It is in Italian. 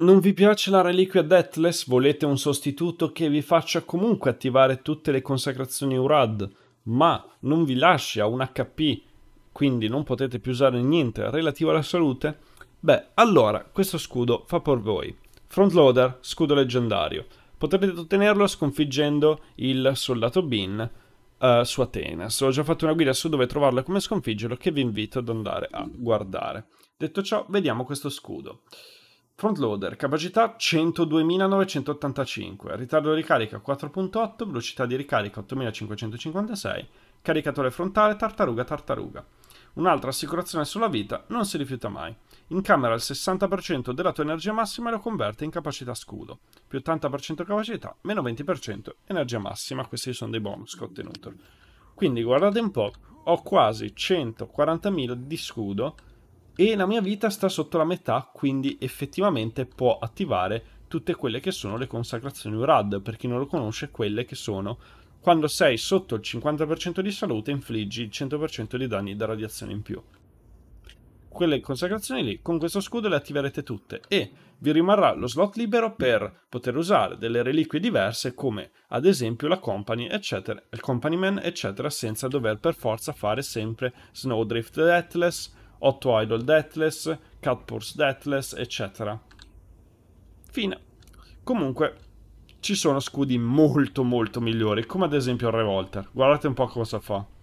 Non vi piace la reliquia Deathless? Volete un sostituto che vi faccia comunque attivare tutte le consacrazioni Urad, ma non vi lasci a un HP, quindi non potete più usare niente relativo alla salute? Beh, allora questo scudo fa per voi. Frontloader, scudo leggendario. Potrete ottenerlo sconfiggendo il soldato Bin uh, su Atenas. Ho già fatto una guida su dove trovarlo e come sconfiggerlo che vi invito ad andare a guardare. Detto ciò, vediamo questo scudo. Front loader, capacità 102.985, ritardo di ricarica 4.8, velocità di ricarica 8.556, caricatore frontale tartaruga tartaruga. Un'altra assicurazione sulla vita non si rifiuta mai. In camera il 60% della tua energia massima e lo converte in capacità scudo. Più 80% capacità, meno 20% energia massima. Questi sono dei bonus che ho ottenuto. Quindi guardate un po', ho quasi 140.000 di scudo e la mia vita sta sotto la metà, quindi effettivamente può attivare tutte quelle che sono le consacrazioni URAD, per chi non lo conosce, quelle che sono quando sei sotto il 50% di salute infliggi il 100% di danni da radiazione in più. Quelle consacrazioni lì, con questo scudo le attiverete tutte e vi rimarrà lo slot libero per poter usare delle reliquie diverse come ad esempio la Company, eccetera, il Company Man, eccetera, senza dover per forza fare sempre Snowdrift Atlas, 8 idol deathless, Purse deathless, eccetera. Fine. Comunque, ci sono scudi molto molto migliori, come ad esempio il Revolter. Guardate un po' cosa fa.